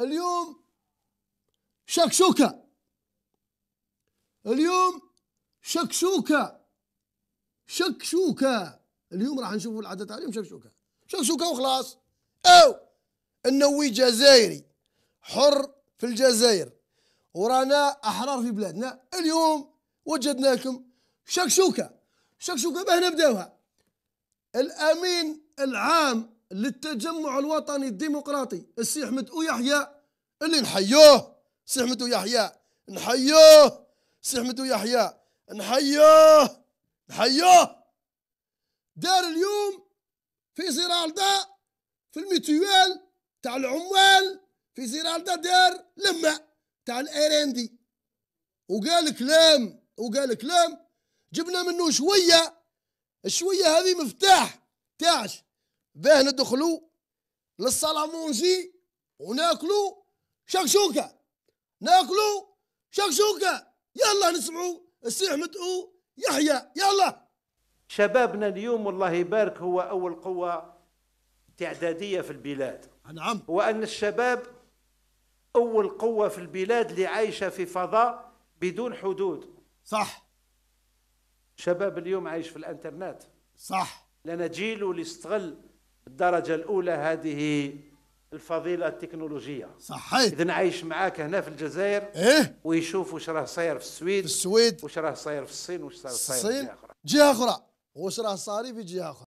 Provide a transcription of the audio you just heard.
اليوم شكشوكة اليوم شكشوكة شكشوكة اليوم راح نشوفوا العدد تاع اليوم شكشوكة شكشوكة وخلاص أو النووي جزائري حر في الجزائر ورانا أحرار في بلادنا اليوم وجدناكم شكشوكة شكشوكة باه نبداوها الأمين العام للتجمع الوطني الديمقراطي السي احمد ويحيى اللي نحيوه سي احمد ويحيى نحيوه سي احمد ويحيى نحيوه نحيوه دار اليوم في زيرالدا في الميتيوال تاع العمال في زيرالدا دار لما تاع الايرندي وقال كلام وقال كلام جبنا منه شويه الشويه هذه مفتاح تاعش باه ندخلوا للصلامونجي وناكلوا شكشوكه ناكلوا شكشوكه يلا نسمعوا السيح مدعو يحيى يلا شبابنا اليوم والله يبارك هو اول قوه تعداديه في البلاد نعم وان الشباب اول قوه في البلاد اللي عايشه في فضاء بدون حدود صح شباب اليوم عايش في الانترنت صح لان جيله اللي استغل الدرجة الأولى هذه الفضيلة التكنولوجية صحيح إذا عايش معاك هنا في الجزائر إيه ويشوف واش راه صاير في السويد في السويد واش راه صاير في الصين واش صاير في الصين جهة أخرى واش راه صاري في جهة أخرى